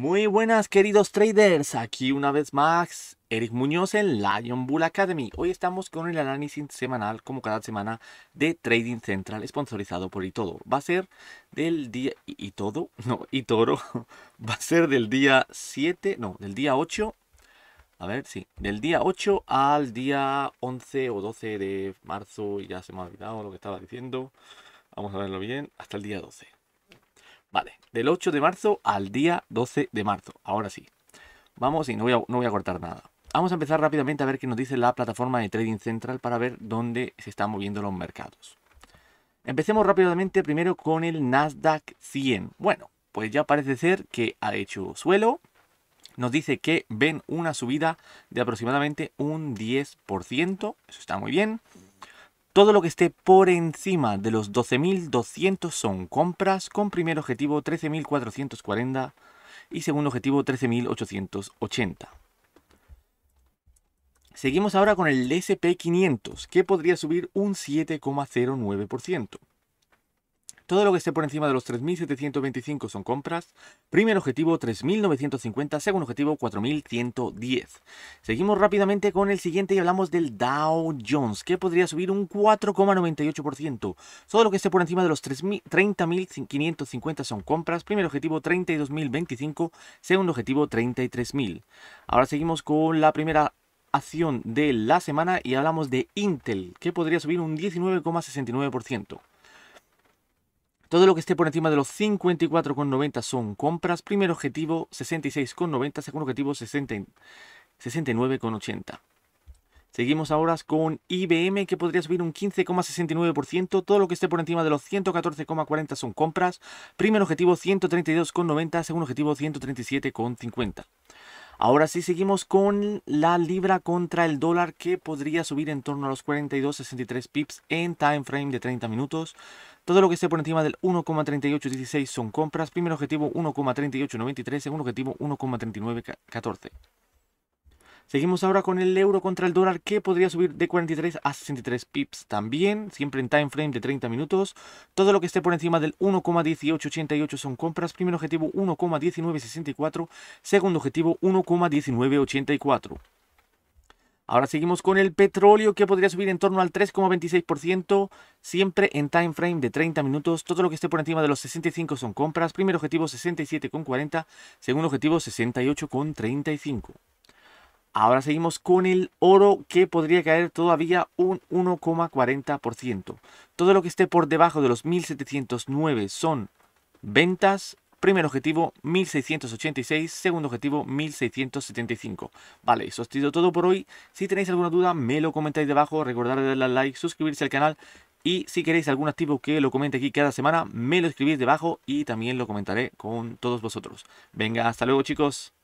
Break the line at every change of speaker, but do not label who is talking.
Muy buenas queridos traders, aquí una vez más Eric Muñoz en Lion Bull Academy. Hoy estamos con el análisis semanal, como cada semana, de Trading Central, sponsorizado por Itodo. Va a ser del día... ¿Itodo? No, Itoro. Va a ser del día 7, no, del día 8. A ver, sí, del día 8 al día 11 o 12 de marzo, ya se me ha olvidado lo que estaba diciendo. Vamos a verlo bien, hasta el día 12. Vale, del 8 de marzo al día 12 de marzo. Ahora sí. Vamos y no voy a, no voy a cortar nada. Vamos a empezar rápidamente a ver qué nos dice la plataforma de Trading Central para ver dónde se están moviendo los mercados. Empecemos rápidamente primero con el Nasdaq 100. Bueno, pues ya parece ser que ha hecho suelo. Nos dice que ven una subida de aproximadamente un 10%. Eso está muy bien. Todo lo que esté por encima de los 12.200 son compras, con primer objetivo 13.440 y segundo objetivo 13.880. Seguimos ahora con el SP500, que podría subir un 7,09%. Todo lo que esté por encima de los 3.725 son compras. Primer objetivo 3.950, segundo objetivo 4.110. Seguimos rápidamente con el siguiente y hablamos del Dow Jones, que podría subir un 4,98%. Todo lo que esté por encima de los 30.550 son compras. Primer objetivo 32.025, segundo objetivo 33.000. Ahora seguimos con la primera acción de la semana y hablamos de Intel, que podría subir un 19,69%. Todo lo que esté por encima de los 54,90 son compras. Primer objetivo 66,90, segundo objetivo 69,80. Seguimos ahora con IBM que podría subir un 15,69%. Todo lo que esté por encima de los 114,40 son compras. Primer objetivo 132,90, segundo objetivo 137,50. Ahora sí seguimos con la libra contra el dólar que podría subir en torno a los 42,63 pips en time frame de 30 minutos. Todo lo que esté por encima del 1,3816 son compras. Primer objetivo 1,3893, segundo objetivo 1,3914. Seguimos ahora con el euro contra el dólar que podría subir de 43 a 63 pips también, siempre en time frame de 30 minutos. Todo lo que esté por encima del 1,1888 son compras. Primer objetivo 1,1964, segundo objetivo 1,1984. Ahora seguimos con el petróleo que podría subir en torno al 3,26%, siempre en time frame de 30 minutos. Todo lo que esté por encima de los 65 son compras. Primer objetivo 67,40, segundo objetivo 68,35. Ahora seguimos con el oro que podría caer todavía un 1,40%. Todo lo que esté por debajo de los 1709 son ventas Primer objetivo 1686, segundo objetivo 1675. Vale, eso ha sido todo por hoy. Si tenéis alguna duda, me lo comentáis debajo. Recordad darle like, suscribirse al canal. Y si queréis algún activo que lo comente aquí cada semana, me lo escribís debajo y también lo comentaré con todos vosotros. Venga, hasta luego chicos.